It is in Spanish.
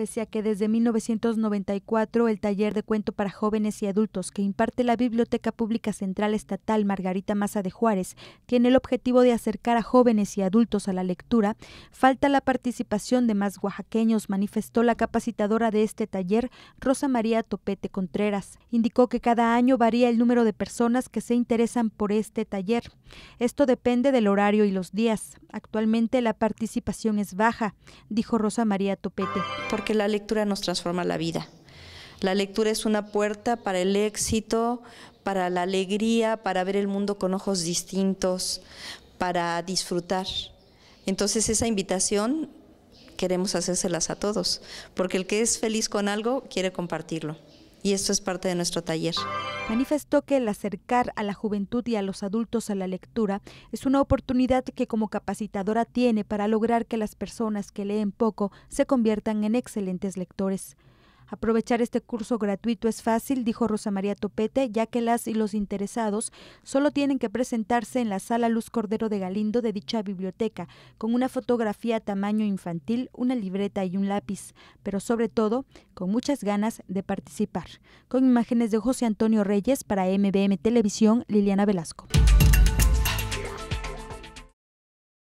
pese a que desde 1994 el taller de cuento para jóvenes y adultos que imparte la Biblioteca Pública Central Estatal Margarita Maza de Juárez tiene el objetivo de acercar a jóvenes y adultos a la lectura, falta la participación de más oaxaqueños, manifestó la capacitadora de este taller, Rosa María Topete Contreras. Indicó que cada año varía el número de personas que se interesan por este taller. Esto depende del horario y los días. Actualmente la participación es baja, dijo Rosa María Topete la lectura nos transforma la vida. La lectura es una puerta para el éxito, para la alegría, para ver el mundo con ojos distintos, para disfrutar. Entonces esa invitación queremos hacérselas a todos, porque el que es feliz con algo quiere compartirlo y esto es parte de nuestro taller. Manifestó que el acercar a la juventud y a los adultos a la lectura es una oportunidad que como capacitadora tiene para lograr que las personas que leen poco se conviertan en excelentes lectores. Aprovechar este curso gratuito es fácil, dijo Rosa María Topete, ya que las y los interesados solo tienen que presentarse en la sala Luz Cordero de Galindo de dicha biblioteca, con una fotografía tamaño infantil, una libreta y un lápiz, pero sobre todo con muchas ganas de participar. Con imágenes de José Antonio Reyes para MBM Televisión, Liliana Velasco.